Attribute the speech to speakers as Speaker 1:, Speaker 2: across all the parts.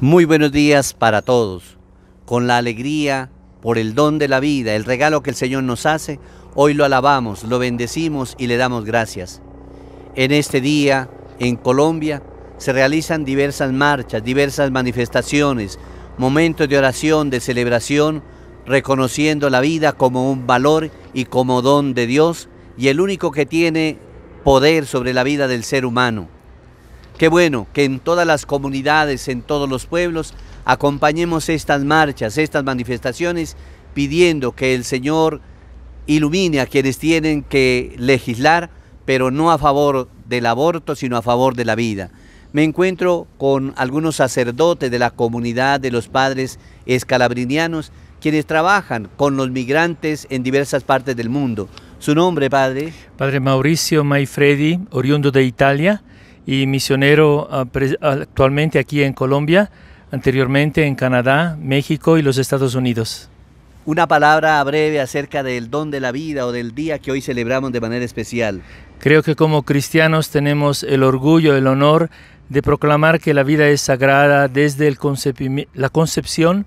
Speaker 1: Muy buenos días para todos. Con la alegría por el don de la vida, el regalo que el Señor nos hace, hoy lo alabamos, lo bendecimos y le damos gracias. En este día, en Colombia, se realizan diversas marchas, diversas manifestaciones, momentos de oración, de celebración, reconociendo la vida como un valor y como don de Dios y el único que tiene poder sobre la vida del ser humano. Qué bueno que en todas las comunidades, en todos los pueblos, acompañemos estas marchas, estas manifestaciones, pidiendo que el Señor ilumine a quienes tienen que legislar, pero no a favor del aborto, sino a favor de la vida. Me encuentro con algunos sacerdotes de la comunidad de los padres escalabrinianos, quienes trabajan con los migrantes en diversas partes del mundo. ¿Su nombre, padre?
Speaker 2: Padre Mauricio Maifredi, oriundo de Italia, y misionero ah, actualmente aquí en Colombia, anteriormente en Canadá, México y los Estados Unidos.
Speaker 1: Una palabra breve acerca del don de la vida o del día que hoy celebramos de manera especial.
Speaker 2: Creo que como cristianos tenemos el orgullo, el honor de proclamar que la vida es sagrada desde el la concepción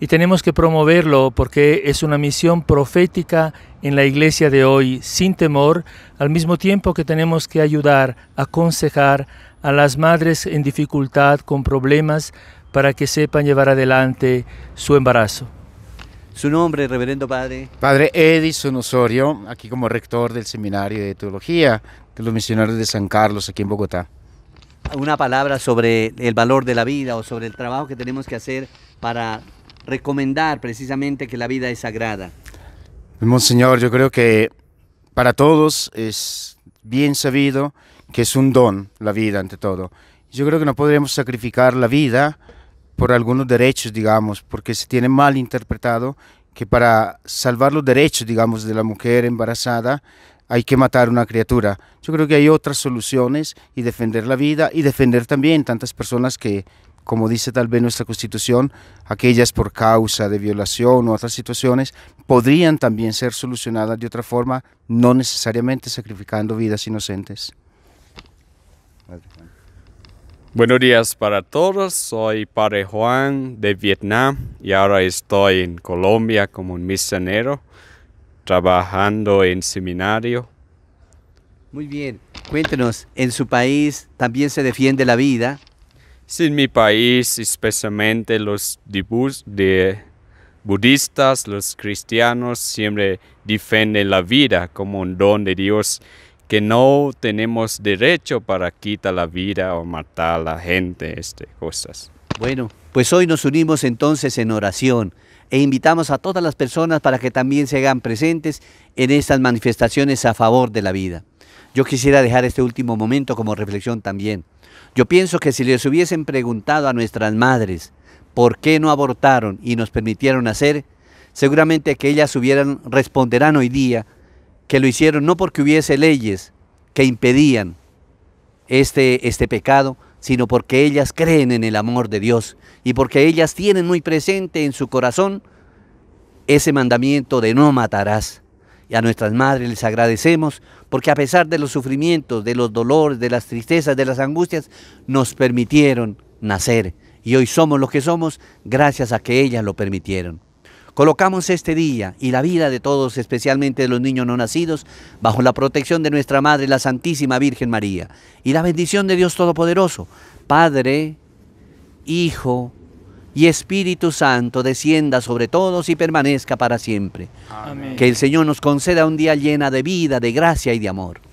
Speaker 2: y tenemos que promoverlo porque es una misión profética en la iglesia de hoy, sin temor, al mismo tiempo que tenemos que ayudar, aconsejar a las madres en dificultad, con problemas, para que sepan llevar adelante su embarazo. Su
Speaker 1: nombre, reverendo padre.
Speaker 3: Padre Edison Osorio, aquí como rector del Seminario de Teología de los Misionarios de San Carlos, aquí en Bogotá.
Speaker 1: Una palabra sobre el valor de la vida o sobre el trabajo que tenemos que hacer para recomendar precisamente que la vida es sagrada?
Speaker 3: Monseñor, yo creo que para todos es bien sabido que es un don la vida ante todo. Yo creo que no podríamos sacrificar la vida por algunos derechos, digamos, porque se tiene mal interpretado que para salvar los derechos, digamos, de la mujer embarazada hay que matar una criatura. Yo creo que hay otras soluciones y defender la vida y defender también tantas personas que como dice tal vez nuestra Constitución, aquellas por causa de violación u otras situaciones, podrían también ser solucionadas de otra forma, no necesariamente sacrificando vidas inocentes.
Speaker 4: Buenos días para todos, soy Padre Juan de Vietnam y ahora estoy en Colombia como un misionero trabajando en seminario.
Speaker 1: Muy bien, cuéntenos, en su país también se defiende la vida,
Speaker 4: Sí, en mi país, especialmente los de budistas, los cristianos, siempre defienden la vida como un don de Dios, que no tenemos derecho para quitar la vida o matar a la gente, este, cosas.
Speaker 1: Bueno, pues hoy nos unimos entonces en oración e invitamos a todas las personas para que también se hagan presentes en estas manifestaciones a favor de la vida. Yo quisiera dejar este último momento como reflexión también. Yo pienso que si les hubiesen preguntado a nuestras madres por qué no abortaron y nos permitieron hacer, seguramente que ellas hubieran, responderán hoy día que lo hicieron no porque hubiese leyes que impedían este, este pecado, sino porque ellas creen en el amor de Dios y porque ellas tienen muy presente en su corazón ese mandamiento de no matarás y a nuestras madres les agradecemos porque a pesar de los sufrimientos, de los dolores, de las tristezas, de las angustias, nos permitieron nacer y hoy somos lo que somos gracias a que ellas lo permitieron. Colocamos este día y la vida de todos, especialmente de los niños no nacidos, bajo la protección de nuestra Madre, la Santísima Virgen María, y la bendición de Dios Todopoderoso, Padre, Hijo y Espíritu Santo descienda sobre todos y permanezca para siempre. Que el Señor nos conceda un día llena de vida, de gracia y de amor.